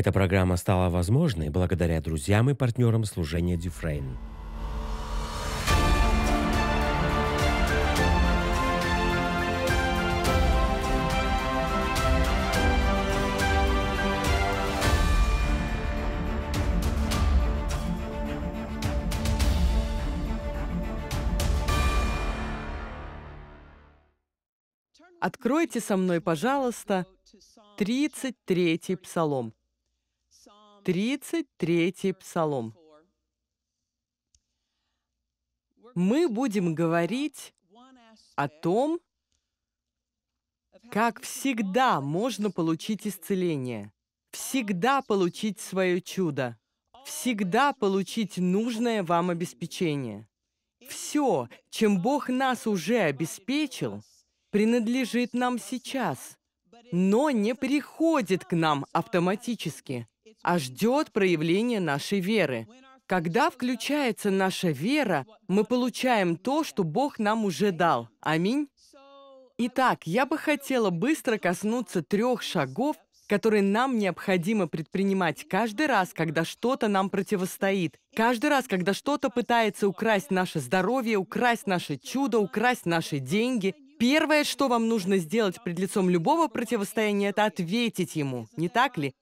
Эта программа стала возможной благодаря друзьям и партнерам служения Дюфрейн. Откройте со мной, пожалуйста, 33-й псалом. 33-й псалом. Мы будем говорить о том, как всегда можно получить исцеление, всегда получить свое чудо, всегда получить нужное вам обеспечение. Все, чем Бог нас уже обеспечил, принадлежит нам сейчас, но не приходит к нам автоматически а ждет проявления нашей веры. Когда включается наша вера, мы получаем то, что Бог нам уже дал. Аминь. Итак, я бы хотела быстро коснуться трех шагов, которые нам необходимо предпринимать каждый раз, когда что-то нам противостоит, каждый раз, когда что-то пытается украсть наше здоровье, украсть наше чудо, украсть наши деньги. Первое, что вам нужно сделать пред лицом любого противостояния, это ответить ему, не так ли?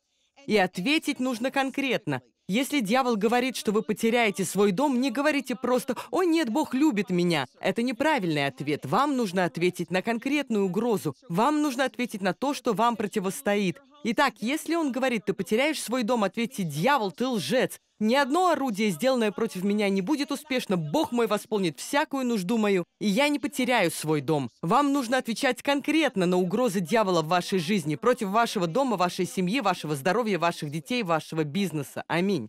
И ответить нужно конкретно. Если дьявол говорит, что вы потеряете свой дом, не говорите просто «О нет, Бог любит меня». Это неправильный ответ. Вам нужно ответить на конкретную угрозу. Вам нужно ответить на то, что вам противостоит. Итак, если он говорит, ты потеряешь свой дом, ответьте, дьявол, ты лжец. Ни одно орудие, сделанное против меня, не будет успешно. Бог мой восполнит всякую нужду мою, и я не потеряю свой дом. Вам нужно отвечать конкретно на угрозы дьявола в вашей жизни, против вашего дома, вашей семьи, вашего здоровья, ваших детей, вашего бизнеса. Аминь.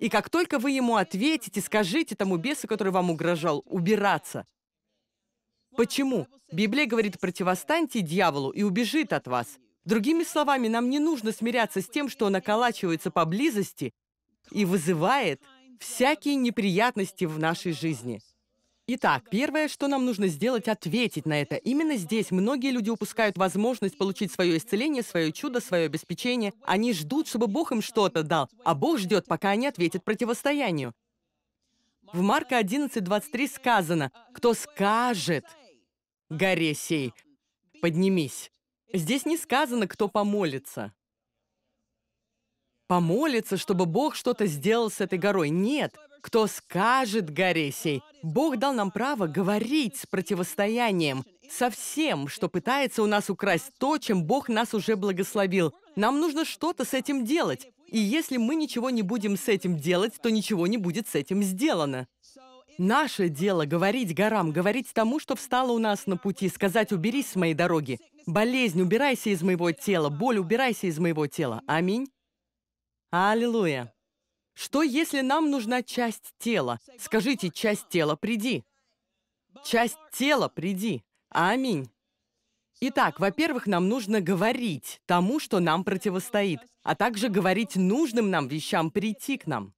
И как только вы ему ответите, скажите тому бесу, который вам угрожал, убираться. Почему? Библия говорит, противостаньте дьяволу и убежит от вас. Другими словами, нам не нужно смиряться с тем, что он околачивается поблизости и вызывает всякие неприятности в нашей жизни. Итак, первое, что нам нужно сделать, ответить на это. Именно здесь многие люди упускают возможность получить свое исцеление, свое чудо, свое обеспечение. Они ждут, чтобы Бог им что-то дал, а Бог ждет, пока они ответят противостоянию. В Марка 11:23 сказано, «Кто скажет горе сей, поднимись». Здесь не сказано, кто помолится. Помолится, чтобы Бог что-то сделал с этой горой. Нет, кто скажет горе сей. Бог дал нам право говорить с противостоянием, со всем, что пытается у нас украсть то, чем Бог нас уже благословил. Нам нужно что-то с этим делать. И если мы ничего не будем с этим делать, то ничего не будет с этим сделано. Наше дело — говорить горам, говорить тому, что встало у нас на пути, сказать «уберись с моей дороги». Болезнь, убирайся из моего тела. Боль, убирайся из моего тела. Аминь. Аллилуйя. Что, если нам нужна часть тела? Скажите, часть тела, приди. Часть тела, приди. Аминь. Итак, во-первых, нам нужно говорить тому, что нам противостоит, а также говорить нужным нам вещам прийти к нам.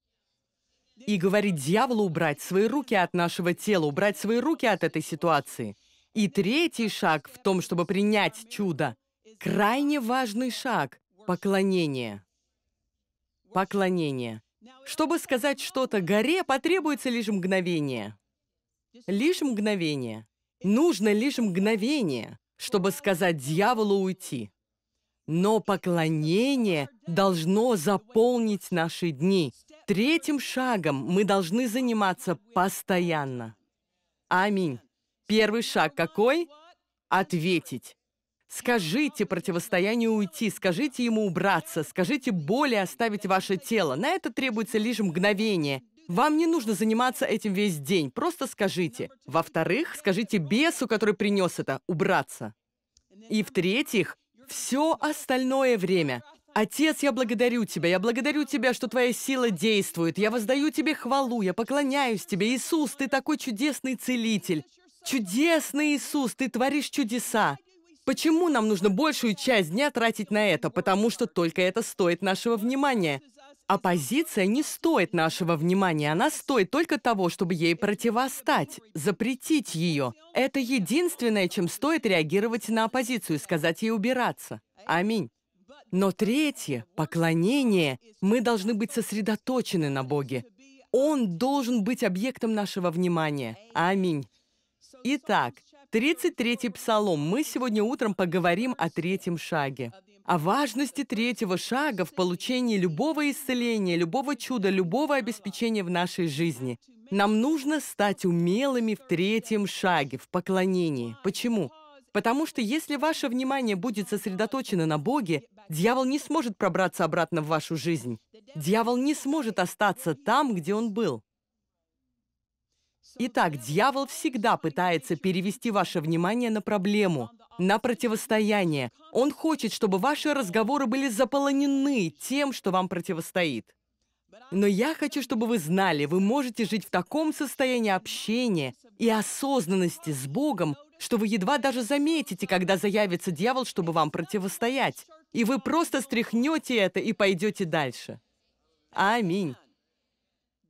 И говорить дьяволу убрать свои руки от нашего тела, убрать свои руки от этой ситуации – и третий шаг в том, чтобы принять чудо, крайне важный шаг – поклонение. Поклонение. Чтобы сказать что-то горе, потребуется лишь мгновение. Лишь мгновение. Нужно лишь мгновение, чтобы сказать дьяволу уйти. Но поклонение должно заполнить наши дни. Третьим шагом мы должны заниматься постоянно. Аминь. Первый шаг какой? Ответить. Скажите противостоянию уйти, скажите ему убраться, скажите боли оставить ваше тело. На это требуется лишь мгновение. Вам не нужно заниматься этим весь день, просто скажите. Во-вторых, скажите бесу, который принес это, убраться. И в-третьих, все остальное время. Отец, я благодарю тебя, я благодарю тебя, что твоя сила действует, я воздаю тебе хвалу, я поклоняюсь тебе, Иисус, ты такой чудесный целитель. Чудесный Иисус, ты творишь чудеса. Почему нам нужно большую часть дня тратить на это? Потому что только это стоит нашего внимания. Оппозиция не стоит нашего внимания, она стоит только того, чтобы ей противостать, запретить ее. Это единственное, чем стоит реагировать на оппозицию, сказать ей убираться. Аминь. Но третье, поклонение, мы должны быть сосредоточены на Боге. Он должен быть объектом нашего внимания. Аминь. Итак, 33-й псалом. Мы сегодня утром поговорим о третьем шаге. О важности третьего шага в получении любого исцеления, любого чуда, любого обеспечения в нашей жизни. Нам нужно стать умелыми в третьем шаге, в поклонении. Почему? Потому что если ваше внимание будет сосредоточено на Боге, дьявол не сможет пробраться обратно в вашу жизнь. Дьявол не сможет остаться там, где он был. Итак, дьявол всегда пытается перевести ваше внимание на проблему, на противостояние. Он хочет, чтобы ваши разговоры были заполонены тем, что вам противостоит. Но я хочу, чтобы вы знали, вы можете жить в таком состоянии общения и осознанности с Богом, что вы едва даже заметите, когда заявится дьявол, чтобы вам противостоять. И вы просто стряхнете это и пойдете дальше. Аминь.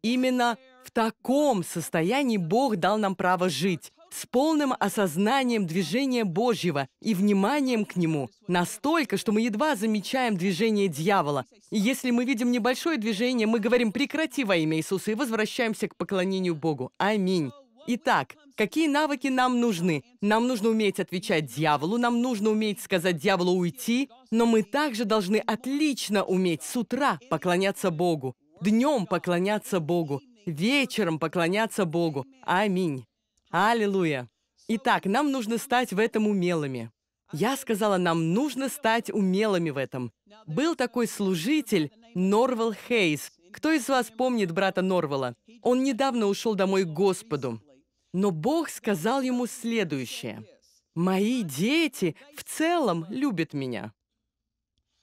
Именно в таком состоянии Бог дал нам право жить с полным осознанием движения Божьего и вниманием к Нему, настолько, что мы едва замечаем движение дьявола. И если мы видим небольшое движение, мы говорим «прекрати во имя Иисуса» и возвращаемся к поклонению Богу. Аминь. Итак, какие навыки нам нужны? Нам нужно уметь отвечать дьяволу, нам нужно уметь сказать дьяволу уйти, но мы также должны отлично уметь с утра поклоняться Богу, днем поклоняться Богу, вечером поклоняться Богу. Аминь. Аллилуйя. Итак, нам нужно стать в этом умелыми. Я сказала, нам нужно стать умелыми в этом. Был такой служитель Норвел Хейс. Кто из вас помнит брата Норвела? Он недавно ушел домой к Господу. Но Бог сказал ему следующее. «Мои дети в целом любят меня,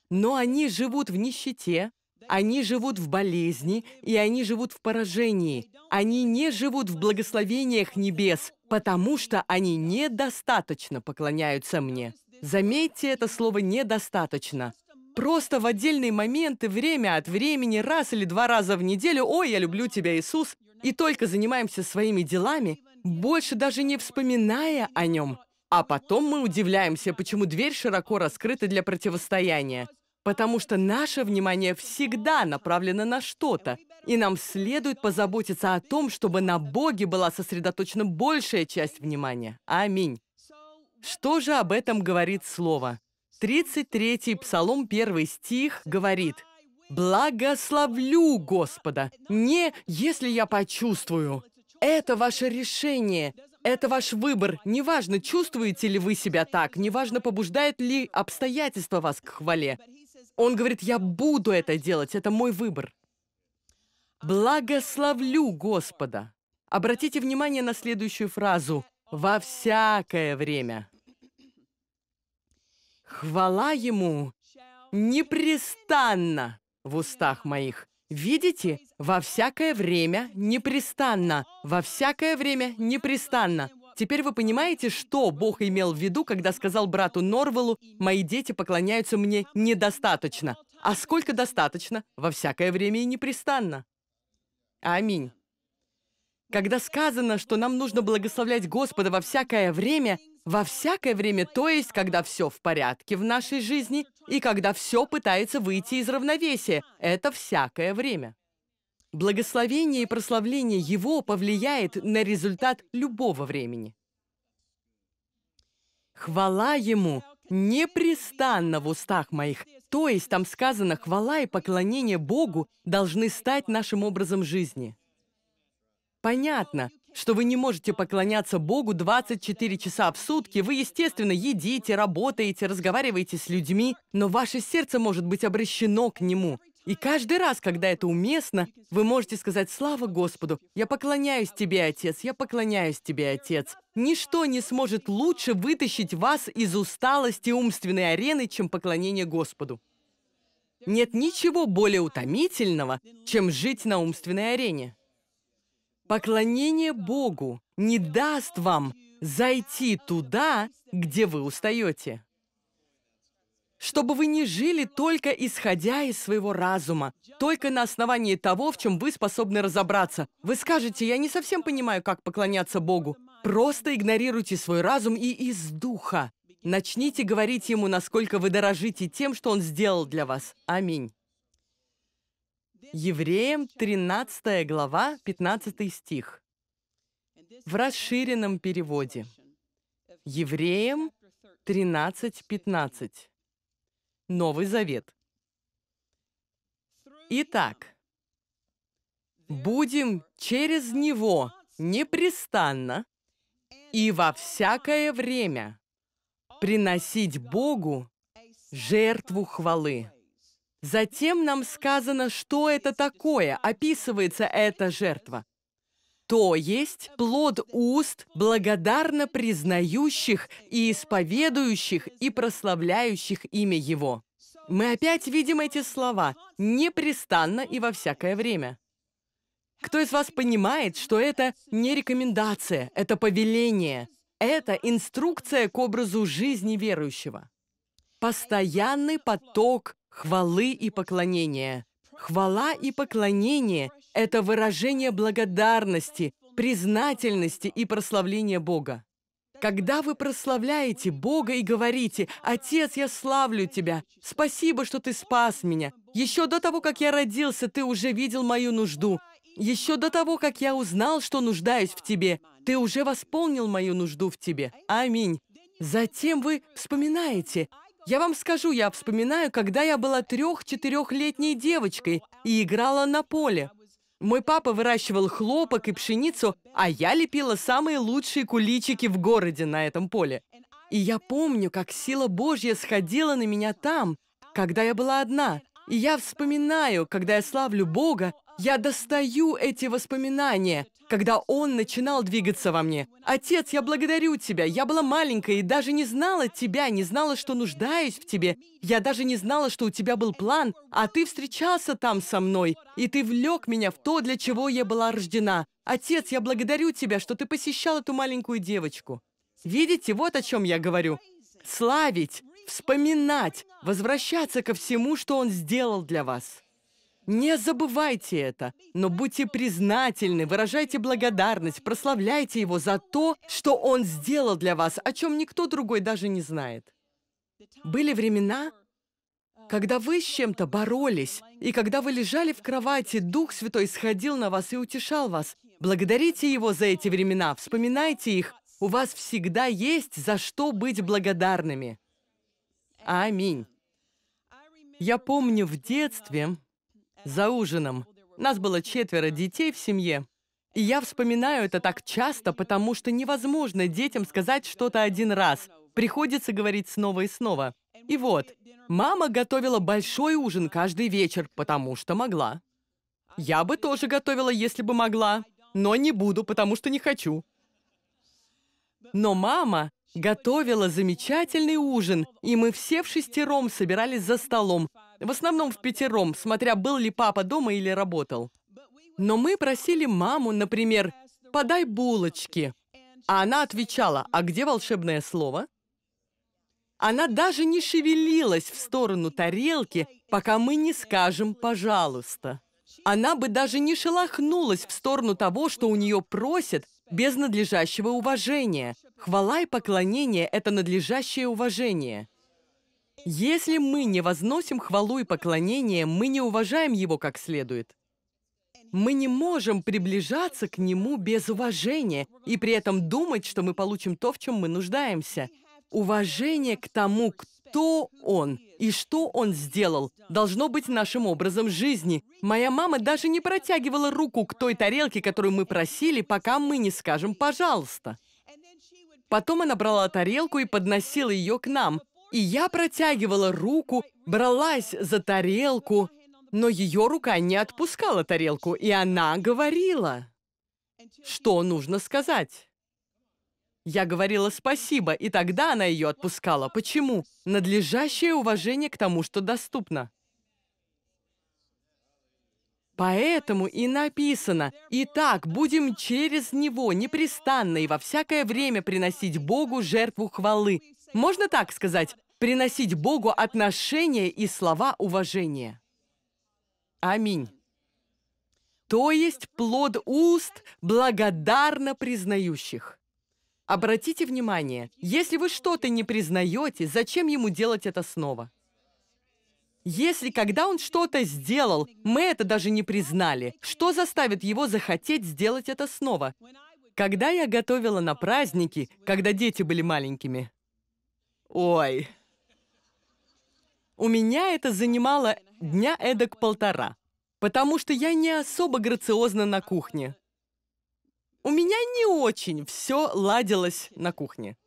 но они живут в нищете, они живут в болезни, и они живут в поражении. Они не живут в благословениях небес, потому что они недостаточно поклоняются мне. Заметьте это слово «недостаточно». Просто в отдельные моменты, время от времени, раз или два раза в неделю «Ой, я люблю тебя, Иисус!» и только занимаемся своими делами, больше даже не вспоминая о нем. А потом мы удивляемся, почему дверь широко раскрыта для противостояния потому что наше внимание всегда направлено на что-то, и нам следует позаботиться о том, чтобы на Боге была сосредоточена большая часть внимания. Аминь. Что же об этом говорит Слово? 33-й Псалом 1 стих говорит «Благословлю Господа». Не «если я почувствую». Это ваше решение, это ваш выбор. Неважно, чувствуете ли вы себя так, неважно, побуждает ли обстоятельства вас к хвале. Он говорит, я буду это делать, это мой выбор. Благословлю Господа. Обратите внимание на следующую фразу. Во всякое время. Хвала Ему непрестанно в устах моих. Видите? Во всякое время непрестанно. Во всякое время непрестанно. Теперь вы понимаете, что Бог имел в виду, когда сказал брату Норвелу, «Мои дети поклоняются мне недостаточно». А сколько достаточно? Во всякое время и непрестанно. Аминь. Когда сказано, что нам нужно благословлять Господа во всякое время, во всякое время, то есть, когда все в порядке в нашей жизни и когда все пытается выйти из равновесия, это всякое время. Благословение и прославление Его повлияет на результат любого времени. Хвала Ему непрестанно в устах моих. То есть там сказано, хвала и поклонение Богу должны стать нашим образом жизни. Понятно, что вы не можете поклоняться Богу 24 часа в сутки, вы, естественно, едите, работаете, разговариваете с людьми, но ваше сердце может быть обращено к Нему, и каждый раз, когда это уместно, вы можете сказать «Слава Господу! Я поклоняюсь Тебе, Отец! Я поклоняюсь Тебе, Отец!» Ничто не сможет лучше вытащить вас из усталости умственной арены, чем поклонение Господу. Нет ничего более утомительного, чем жить на умственной арене. Поклонение Богу не даст вам зайти туда, где вы устаете чтобы вы не жили только исходя из своего разума, только на основании того, в чем вы способны разобраться. Вы скажете, я не совсем понимаю, как поклоняться Богу. Просто игнорируйте свой разум и из духа. Начните говорить Ему, насколько вы дорожите тем, что Он сделал для вас. Аминь. Евреям 13 глава, 15 стих. В расширенном переводе. Евреям 13, 15. Новый Завет. Итак, будем через Него непрестанно и во всякое время приносить Богу жертву хвалы. Затем нам сказано, что это такое, описывается эта жертва то есть плод уст, благодарно признающих и исповедующих и прославляющих имя Его. Мы опять видим эти слова непрестанно и во всякое время. Кто из вас понимает, что это не рекомендация, это повеление, это инструкция к образу жизни верующего? Постоянный поток хвалы и поклонения. Хвала и поклонение – это выражение благодарности, признательности и прославления Бога. Когда вы прославляете Бога и говорите, «Отец, я славлю Тебя! Спасибо, что Ты спас меня! Еще до того, как я родился, Ты уже видел мою нужду! Еще до того, как я узнал, что нуждаюсь в Тебе, Ты уже восполнил мою нужду в Тебе! Аминь!» Затем вы вспоминаете. Я вам скажу, я вспоминаю, когда я была трех-четырехлетней девочкой и играла на поле. Мой папа выращивал хлопок и пшеницу, а я лепила самые лучшие куличики в городе на этом поле. И я помню, как сила Божья сходила на меня там, когда я была одна. И я вспоминаю, когда я славлю Бога, я достаю эти воспоминания, когда Он начинал двигаться во мне. «Отец, я благодарю Тебя. Я была маленькая и даже не знала Тебя, не знала, что нуждаюсь в Тебе. Я даже не знала, что у Тебя был план, а Ты встречался там со мной, и Ты влек меня в то, для чего я была рождена. Отец, я благодарю Тебя, что Ты посещал эту маленькую девочку». Видите, вот о чем я говорю. Славить, вспоминать, возвращаться ко всему, что Он сделал для вас. Не забывайте это, но будьте признательны, выражайте благодарность, прославляйте Его за то, что Он сделал для вас, о чем никто другой даже не знает. Были времена, когда вы с чем-то боролись, и когда вы лежали в кровати, Дух Святой сходил на вас и утешал вас. Благодарите Его за эти времена, вспоминайте их. У вас всегда есть за что быть благодарными. Аминь. Я помню в детстве, за ужином. Нас было четверо детей в семье. И я вспоминаю это так часто, потому что невозможно детям сказать что-то один раз. Приходится говорить снова и снова. И вот, мама готовила большой ужин каждый вечер, потому что могла. Я бы тоже готовила, если бы могла, но не буду, потому что не хочу. Но мама готовила замечательный ужин, и мы все в шестером собирались за столом, в основном в пятером, смотря был ли папа дома или работал. Но мы просили маму, например, «подай булочки». А она отвечала, «А где волшебное слово?» Она даже не шевелилась в сторону тарелки, пока мы не скажем «пожалуйста». Она бы даже не шелохнулась в сторону того, что у нее просят, без надлежащего уважения. Хвала и поклонение – это надлежащее уважение. Если мы не возносим хвалу и поклонение, мы не уважаем Его как следует. Мы не можем приближаться к Нему без уважения и при этом думать, что мы получим то, в чем мы нуждаемся. Уважение к тому, кто Он и что Он сделал, должно быть нашим образом жизни. Моя мама даже не протягивала руку к той тарелке, которую мы просили, пока мы не скажем «пожалуйста». Потом она брала тарелку и подносила ее к нам – и я протягивала руку, бралась за тарелку, но ее рука не отпускала тарелку, и она говорила, что нужно сказать. Я говорила «спасибо», и тогда она ее отпускала. Почему? Надлежащее уважение к тому, что доступно. Поэтому и написано, «Итак, будем через Него непрестанно и во всякое время приносить Богу жертву хвалы». Можно так сказать? приносить Богу отношения и слова уважения. Аминь. То есть плод уст благодарно признающих. Обратите внимание, если вы что-то не признаете, зачем ему делать это снова? Если когда он что-то сделал, мы это даже не признали, что заставит его захотеть сделать это снова? Когда я готовила на праздники, когда дети были маленькими. Ой, у меня это занимало дня эдак полтора, потому что я не особо грациозна на кухне. У меня не очень все ладилось на кухне.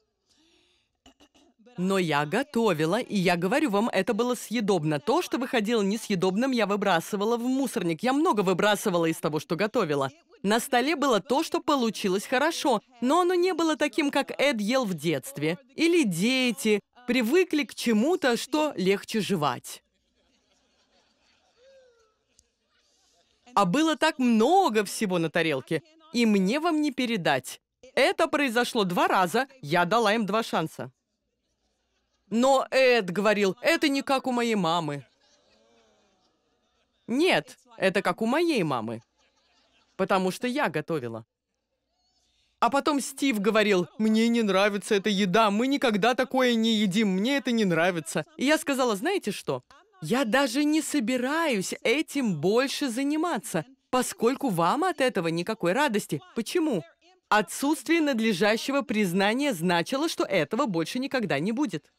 Но я готовила, и я говорю вам, это было съедобно. То, что выходило несъедобным, я выбрасывала в мусорник. Я много выбрасывала из того, что готовила. На столе было то, что получилось хорошо, но оно не было таким, как Эд ел в детстве. Или дети, привыкли к чему-то, что легче жевать. А было так много всего на тарелке, и мне вам не передать. Это произошло два раза, я дала им два шанса. Но Эд говорил, это не как у моей мамы. Нет, это как у моей мамы. Потому что я готовила. А потом Стив говорил, «Мне не нравится эта еда, мы никогда такое не едим, мне это не нравится». И я сказала, знаете что? Я даже не собираюсь этим больше заниматься, поскольку вам от этого никакой радости. Почему? Отсутствие надлежащего признания значило, что этого больше никогда не будет.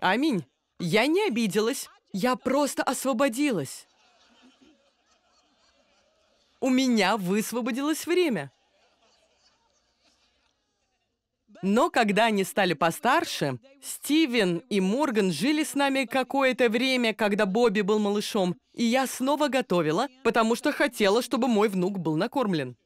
Аминь. Я не обиделась, я просто освободилась. У меня высвободилось время. Но когда они стали постарше, Стивен и Морган жили с нами какое-то время, когда Бобби был малышом, и я снова готовила, потому что хотела, чтобы мой внук был накормлен.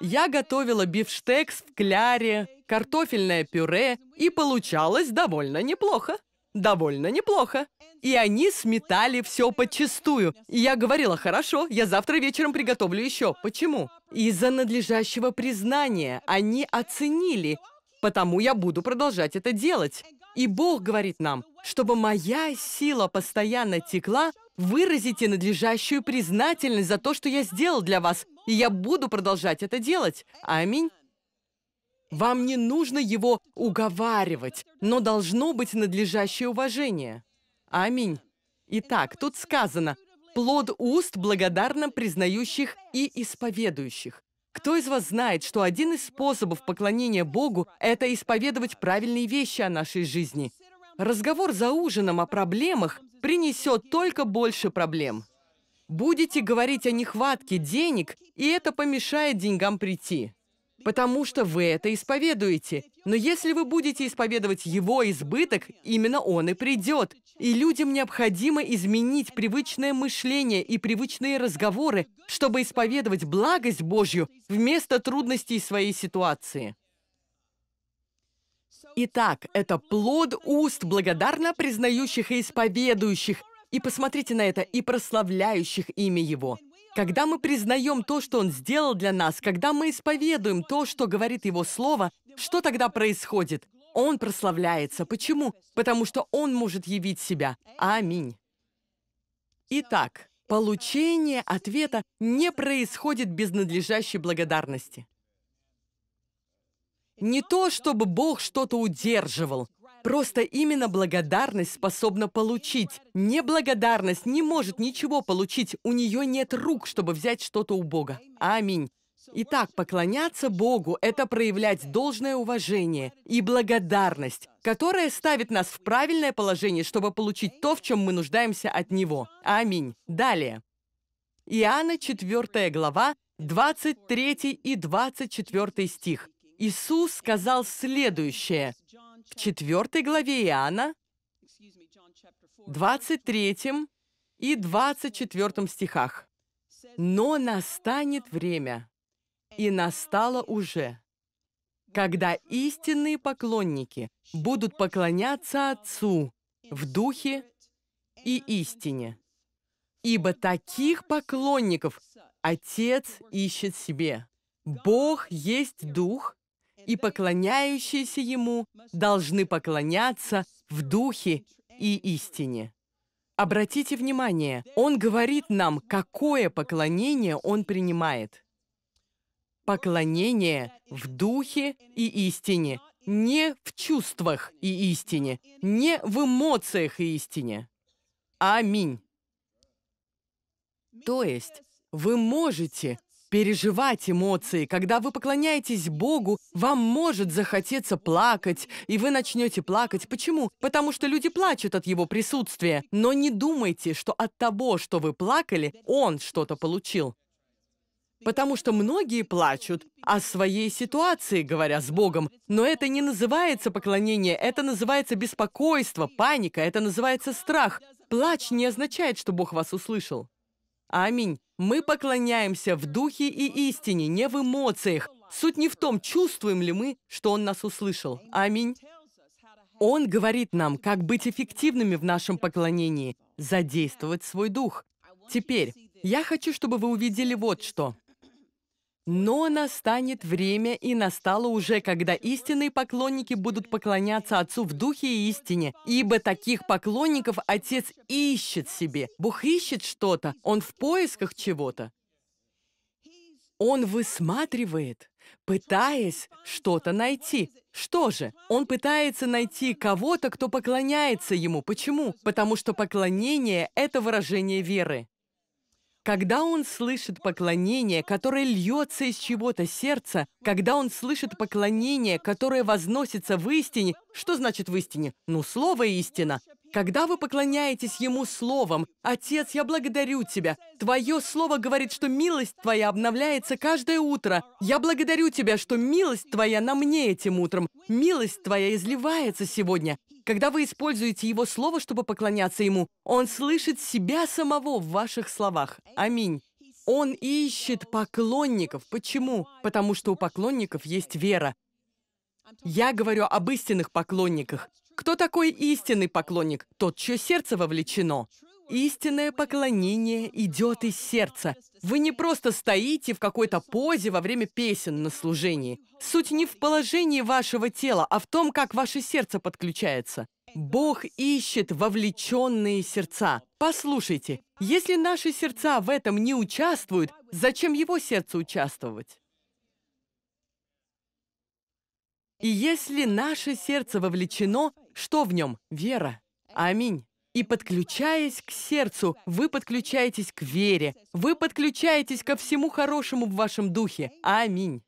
Я готовила бифштекс в кляре, картофельное пюре, и получалось довольно неплохо. Довольно неплохо. И они сметали все подчистую. И я говорила, хорошо, я завтра вечером приготовлю еще. Почему? Из-за надлежащего признания они оценили, потому я буду продолжать это делать. И Бог говорит нам, чтобы моя сила постоянно текла, выразите надлежащую признательность за то, что я сделал для вас, и я буду продолжать это делать. Аминь. Вам не нужно его уговаривать, но должно быть надлежащее уважение. Аминь. Итак, тут сказано, плод уст благодарно признающих и исповедующих. Кто из вас знает, что один из способов поклонения Богу – это исповедовать правильные вещи о нашей жизни? Разговор за ужином о проблемах принесет только больше проблем. Будете говорить о нехватке денег, и это помешает деньгам прийти. Потому что вы это исповедуете, но если вы будете исповедовать его избыток, именно он и придет. И людям необходимо изменить привычное мышление и привычные разговоры, чтобы исповедовать благость Божью вместо трудностей своей ситуации. Итак, это плод уст благодарно признающих и исповедующих, и посмотрите на это, и прославляющих имя Его. Когда мы признаем то, что Он сделал для нас, когда мы исповедуем то, что говорит Его Слово, что тогда происходит? Он прославляется. Почему? Потому что он может явить себя. Аминь. Итак, получение ответа не происходит без надлежащей благодарности. Не то, чтобы Бог что-то удерживал. Просто именно благодарность способна получить. Неблагодарность не может ничего получить. У нее нет рук, чтобы взять что-то у Бога. Аминь. Итак, поклоняться Богу – это проявлять должное уважение и благодарность, которая ставит нас в правильное положение, чтобы получить то, в чем мы нуждаемся от Него. Аминь. Далее. Иоанна 4 глава, 23 и 24 стих. Иисус сказал следующее. В 4 главе Иоанна, 23 и 24 стихах. «Но настанет время, и настало уже, когда истинные поклонники будут поклоняться Отцу в Духе и истине. Ибо таких поклонников Отец ищет себе. Бог есть Дух, и поклоняющиеся Ему должны поклоняться в Духе и истине. Обратите внимание, Он говорит нам, какое поклонение Он принимает. Поклонение в духе и истине, не в чувствах и истине, не в эмоциях и истине. Аминь. То есть вы можете переживать эмоции. Когда вы поклоняетесь Богу, вам может захотеться плакать, и вы начнете плакать. Почему? Потому что люди плачут от Его присутствия. Но не думайте, что от того, что вы плакали, Он что-то получил потому что многие плачут о своей ситуации, говоря с Богом. Но это не называется поклонение, это называется беспокойство, паника, это называется страх. Плач не означает, что Бог вас услышал. Аминь. Мы поклоняемся в духе и истине, не в эмоциях. Суть не в том, чувствуем ли мы, что Он нас услышал. Аминь. Он говорит нам, как быть эффективными в нашем поклонении, задействовать свой дух. Теперь, я хочу, чтобы вы увидели вот что. Но настанет время, и настало уже, когда истинные поклонники будут поклоняться Отцу в Духе и Истине, ибо таких поклонников Отец ищет себе. Бог ищет что-то, Он в поисках чего-то. Он высматривает, пытаясь что-то найти. Что же? Он пытается найти кого-то, кто поклоняется Ему. Почему? Потому что поклонение – это выражение веры. Когда он слышит поклонение, которое льется из чего-то сердца, когда он слышит поклонение, которое возносится в истине, что значит в истине? Ну, слово истина. Когда вы поклоняетесь Ему Словом, «Отец, я благодарю Тебя! Твое Слово говорит, что милость Твоя обновляется каждое утро! Я благодарю Тебя, что милость Твоя на мне этим утром! Милость Твоя изливается сегодня! Когда вы используете его слово, чтобы поклоняться ему, он слышит себя самого в ваших словах. Аминь. Он ищет поклонников. Почему? Потому что у поклонников есть вера. Я говорю об истинных поклонниках. Кто такой истинный поклонник? Тот, чье сердце вовлечено. Истинное поклонение идет из сердца. Вы не просто стоите в какой-то позе во время песен на служении. Суть не в положении вашего тела, а в том, как ваше сердце подключается. Бог ищет вовлеченные сердца. Послушайте, если наши сердца в этом не участвуют, зачем его сердце участвовать? И если наше сердце вовлечено, что в нем? Вера. Аминь. И подключаясь к сердцу, вы подключаетесь к вере, вы подключаетесь ко всему хорошему в вашем духе. Аминь.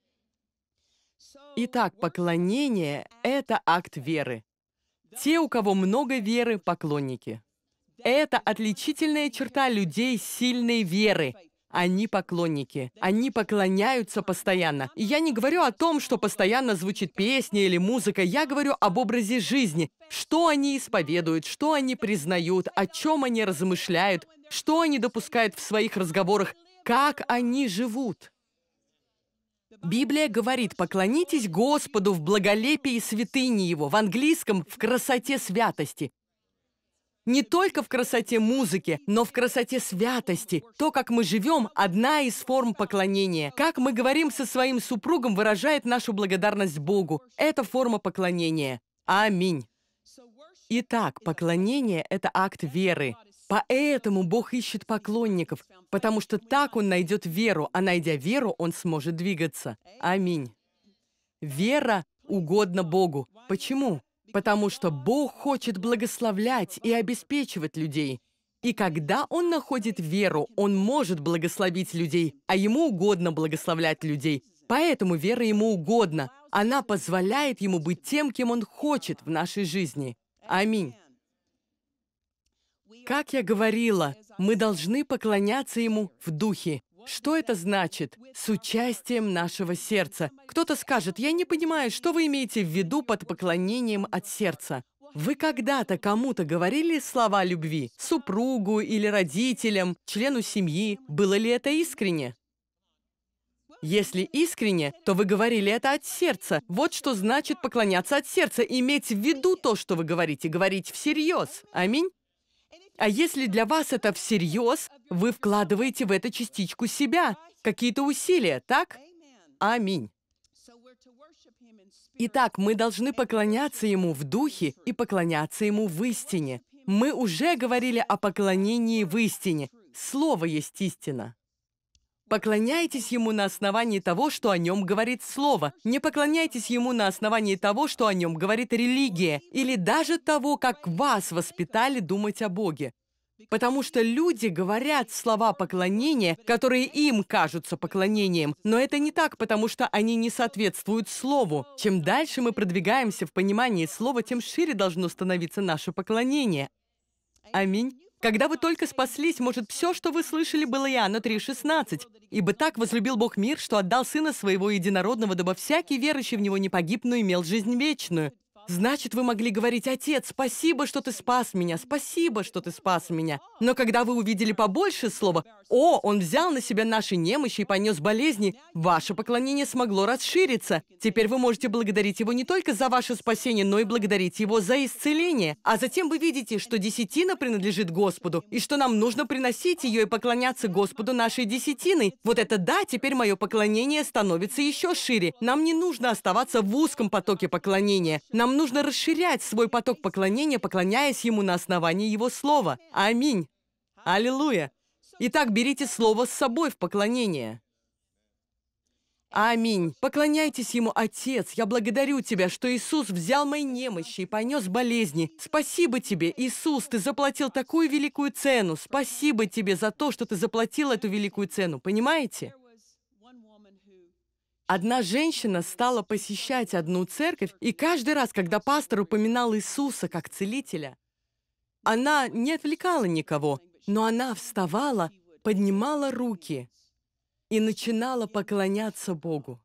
Итак, поклонение — это акт веры. Те, у кого много веры, — поклонники. Это отличительная черта людей сильной веры, они поклонники. Они поклоняются постоянно. И я не говорю о том, что постоянно звучит песня или музыка. Я говорю об образе жизни. Что они исповедуют, что они признают, о чем они размышляют, что они допускают в своих разговорах, как они живут. Библия говорит, поклонитесь Господу в благолепии святыни Его, в английском – в красоте святости. Не только в красоте музыки, но в красоте святости. То, как мы живем, одна из форм поклонения. Как мы говорим со своим супругом, выражает нашу благодарность Богу. Это форма поклонения. Аминь. Итак, поклонение – это акт веры. Поэтому Бог ищет поклонников, потому что так Он найдет веру, а найдя веру, Он сможет двигаться. Аминь. Вера угодна Богу. Почему? потому что Бог хочет благословлять и обеспечивать людей. И когда Он находит веру, Он может благословить людей, а Ему угодно благословлять людей. Поэтому вера Ему угодна. Она позволяет Ему быть тем, кем Он хочет в нашей жизни. Аминь. Как я говорила, мы должны поклоняться Ему в духе. Что это значит? С участием нашего сердца. Кто-то скажет, я не понимаю, что вы имеете в виду под поклонением от сердца. Вы когда-то кому-то говорили слова любви? Супругу или родителям, члену семьи? Было ли это искренне? Если искренне, то вы говорили это от сердца. Вот что значит поклоняться от сердца, иметь в виду то, что вы говорите, говорить всерьез. Аминь. А если для вас это всерьез, вы вкладываете в это частичку себя, какие-то усилия, так? Аминь. Итак, мы должны поклоняться Ему в духе и поклоняться Ему в истине. Мы уже говорили о поклонении в истине. Слово есть истина. Поклоняйтесь Ему на основании того, что о Нем говорит Слово. Не поклоняйтесь Ему на основании того, что о Нем говорит религия, или даже того, как вас воспитали думать о Боге. Потому что люди говорят слова поклонения, которые им кажутся поклонением, но это не так, потому что они не соответствуют слову. Чем дальше мы продвигаемся в понимании слова, тем шире должно становиться наше поклонение. Аминь. Когда вы только спаслись, может, все, что вы слышали, было Иоанна 3,16. «Ибо так возлюбил Бог мир, что отдал Сына Своего Единородного, дабы всякий верующий в Него не погиб, но имел жизнь вечную». Значит, вы могли говорить, «Отец, спасибо, что ты спас меня, спасибо, что ты спас меня». Но когда вы увидели побольше слова «О, он взял на себя наши немощи и понес болезни», ваше поклонение смогло расшириться. Теперь вы можете благодарить его не только за ваше спасение, но и благодарить его за исцеление. А затем вы видите, что десятина принадлежит Господу, и что нам нужно приносить ее и поклоняться Господу нашей десятиной. Вот это да, теперь мое поклонение становится еще шире. Нам не нужно оставаться в узком потоке поклонения. Нам нужно расширять свой поток поклонения, поклоняясь Ему на основании Его Слова. Аминь. Аллилуйя. Итак, берите Слово с собой в поклонение. Аминь. Поклоняйтесь Ему, Отец. Я благодарю Тебя, что Иисус взял мои немощи и понес болезни. Спасибо Тебе, Иисус, Ты заплатил такую великую цену. Спасибо Тебе за то, что Ты заплатил эту великую цену. Понимаете? Одна женщина стала посещать одну церковь, и каждый раз, когда пастор упоминал Иисуса как целителя, она не отвлекала никого, но она вставала, поднимала руки и начинала поклоняться Богу.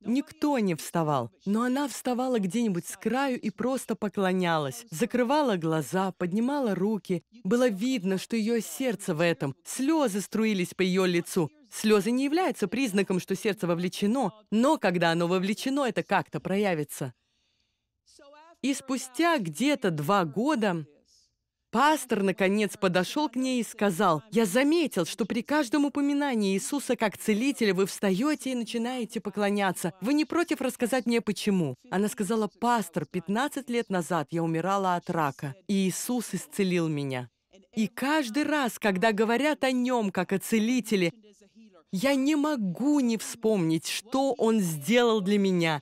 Никто не вставал, но она вставала где-нибудь с краю и просто поклонялась, закрывала глаза, поднимала руки. Было видно, что ее сердце в этом. Слезы струились по ее лицу. Слезы не являются признаком, что сердце вовлечено, но когда оно вовлечено, это как-то проявится. И спустя где-то два года пастор, наконец, подошел к ней и сказал, «Я заметил, что при каждом упоминании Иисуса как целителя вы встаете и начинаете поклоняться. Вы не против рассказать мне, почему?» Она сказала, «Пастор, 15 лет назад я умирала от рака, и Иисус исцелил меня». И каждый раз, когда говорят о нем как о целителе, я не могу не вспомнить, что он сделал для меня.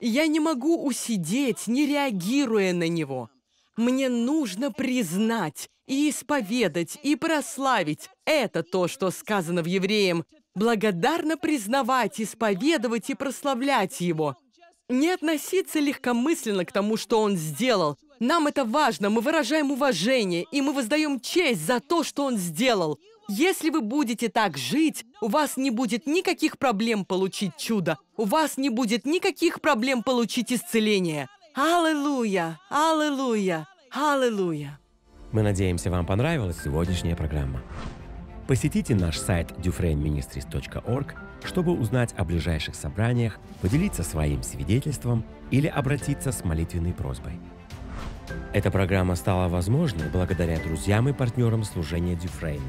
Я не могу усидеть, не реагируя на него. Мне нужно признать и исповедать, и прославить. Это то, что сказано в Евреям. Благодарно признавать, исповедовать и прославлять его. Не относиться легкомысленно к тому, что он сделал. Нам это важно, мы выражаем уважение, и мы воздаем честь за то, что он сделал. Если вы будете так жить, у вас не будет никаких проблем получить чудо. У вас не будет никаких проблем получить исцеление. Аллилуйя! Аллилуйя! Аллилуйя! Мы надеемся, вам понравилась сегодняшняя программа. Посетите наш сайт dufrainministries.org, чтобы узнать о ближайших собраниях, поделиться своим свидетельством или обратиться с молитвенной просьбой. Эта программа стала возможной благодаря друзьям и партнерам служения Дюфрейн.